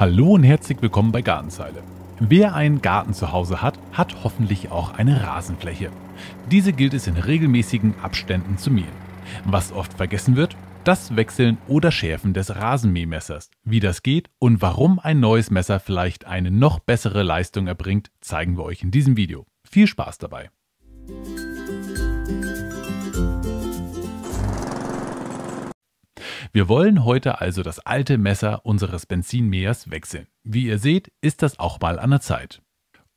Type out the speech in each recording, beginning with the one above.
Hallo und herzlich willkommen bei Gartenzeile. Wer einen Garten zu Hause hat, hat hoffentlich auch eine Rasenfläche. Diese gilt es in regelmäßigen Abständen zu mähen. Was oft vergessen wird, das Wechseln oder Schärfen des Rasenmähmessers. Wie das geht und warum ein neues Messer vielleicht eine noch bessere Leistung erbringt, zeigen wir euch in diesem Video. Viel Spaß dabei! Wir wollen heute also das alte Messer unseres Benzinmähers wechseln. Wie ihr seht, ist das auch mal an der Zeit.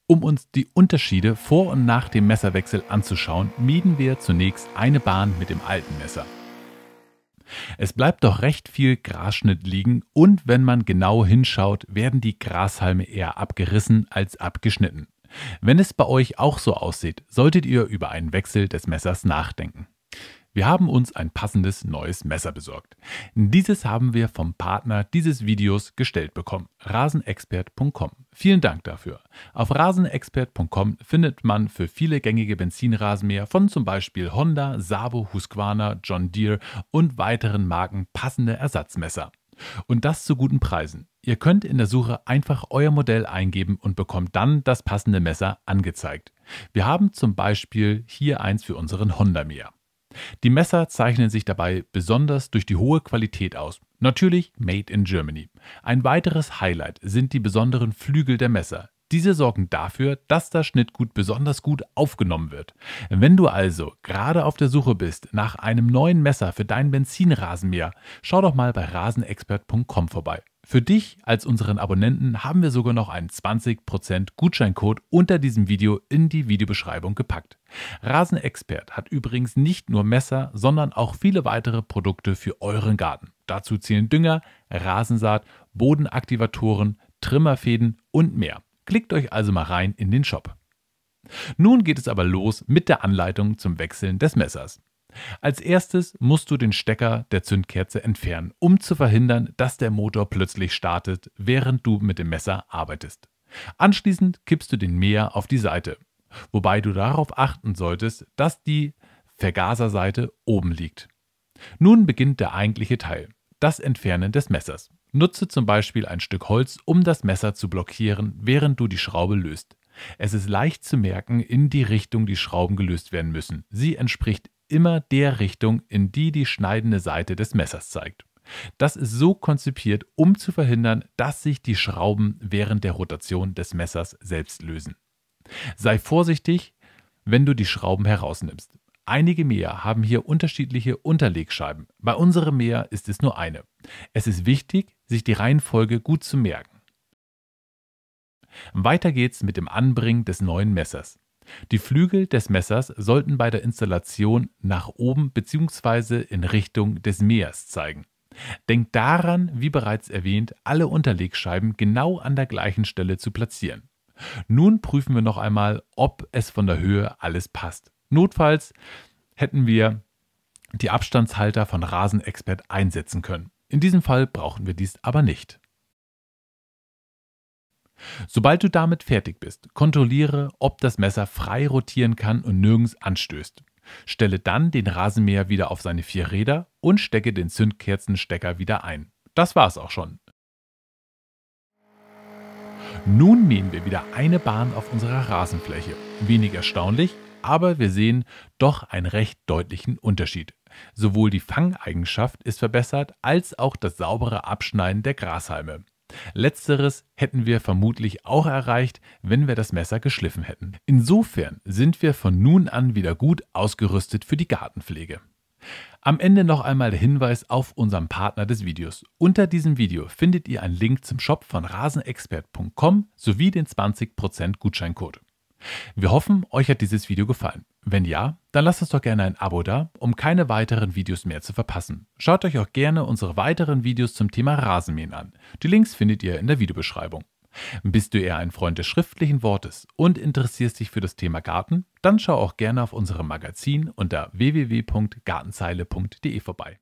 Um uns die Unterschiede vor und nach dem Messerwechsel anzuschauen, mieden wir zunächst eine Bahn mit dem alten Messer. Es bleibt doch recht viel Grasschnitt liegen und wenn man genau hinschaut, werden die Grashalme eher abgerissen als abgeschnitten. Wenn es bei euch auch so aussieht, solltet ihr über einen Wechsel des Messers nachdenken. Wir haben uns ein passendes neues Messer besorgt. Dieses haben wir vom Partner dieses Videos gestellt bekommen, rasenexpert.com. Vielen Dank dafür. Auf rasenexpert.com findet man für viele gängige Benzinrasenmäher von zum Beispiel Honda, Sabo, Husqvarna, John Deere und weiteren Marken passende Ersatzmesser. Und das zu guten Preisen. Ihr könnt in der Suche einfach euer Modell eingeben und bekommt dann das passende Messer angezeigt. Wir haben zum Beispiel hier eins für unseren Honda-Mäher. Die Messer zeichnen sich dabei besonders durch die hohe Qualität aus. Natürlich Made in Germany. Ein weiteres Highlight sind die besonderen Flügel der Messer. Diese sorgen dafür, dass das Schnittgut besonders gut aufgenommen wird. Wenn du also gerade auf der Suche bist nach einem neuen Messer für dein Benzinrasenmäher, schau doch mal bei rasenexpert.com vorbei. Für dich als unseren Abonnenten haben wir sogar noch einen 20% Gutscheincode unter diesem Video in die Videobeschreibung gepackt. Rasenexpert hat übrigens nicht nur Messer, sondern auch viele weitere Produkte für euren Garten. Dazu zählen Dünger, Rasensaat, Bodenaktivatoren, Trimmerfäden und mehr. Klickt euch also mal rein in den Shop. Nun geht es aber los mit der Anleitung zum Wechseln des Messers. Als erstes musst du den Stecker der Zündkerze entfernen, um zu verhindern, dass der Motor plötzlich startet, während du mit dem Messer arbeitest. Anschließend kippst du den Mäher auf die Seite, wobei du darauf achten solltest, dass die Vergaserseite oben liegt. Nun beginnt der eigentliche Teil, das Entfernen des Messers. Nutze zum Beispiel ein Stück Holz, um das Messer zu blockieren, während du die Schraube löst. Es ist leicht zu merken, in die Richtung die Schrauben gelöst werden müssen. Sie entspricht immer der Richtung, in die die schneidende Seite des Messers zeigt. Das ist so konzipiert, um zu verhindern, dass sich die Schrauben während der Rotation des Messers selbst lösen. Sei vorsichtig, wenn du die Schrauben herausnimmst. Einige Mäher haben hier unterschiedliche Unterlegscheiben. Bei unserem Mäher ist es nur eine. Es ist wichtig, sich die Reihenfolge gut zu merken. Weiter geht's mit dem Anbringen des neuen Messers. Die Flügel des Messers sollten bei der Installation nach oben bzw. in Richtung des Meers zeigen. Denkt daran, wie bereits erwähnt, alle Unterlegscheiben genau an der gleichen Stelle zu platzieren. Nun prüfen wir noch einmal, ob es von der Höhe alles passt. Notfalls hätten wir die Abstandshalter von Rasenexpert einsetzen können. In diesem Fall brauchen wir dies aber nicht. Sobald du damit fertig bist, kontrolliere, ob das Messer frei rotieren kann und nirgends anstößt. Stelle dann den Rasenmäher wieder auf seine vier Räder und stecke den Zündkerzenstecker wieder ein. Das war's auch schon. Nun mähen wir wieder eine Bahn auf unserer Rasenfläche. Wenig erstaunlich, aber wir sehen doch einen recht deutlichen Unterschied. Sowohl die Fangeigenschaft ist verbessert als auch das saubere Abschneiden der Grashalme. Letzteres hätten wir vermutlich auch erreicht, wenn wir das Messer geschliffen hätten. Insofern sind wir von nun an wieder gut ausgerüstet für die Gartenpflege. Am Ende noch einmal der Hinweis auf unseren Partner des Videos. Unter diesem Video findet ihr einen Link zum Shop von rasenexpert.com sowie den 20% Gutscheincode. Wir hoffen, euch hat dieses Video gefallen. Wenn ja, dann lasst uns doch gerne ein Abo da, um keine weiteren Videos mehr zu verpassen. Schaut euch auch gerne unsere weiteren Videos zum Thema Rasenmähen an. Die Links findet ihr in der Videobeschreibung. Bist du eher ein Freund des schriftlichen Wortes und interessierst dich für das Thema Garten? Dann schau auch gerne auf unserem Magazin unter www.gartenzeile.de vorbei.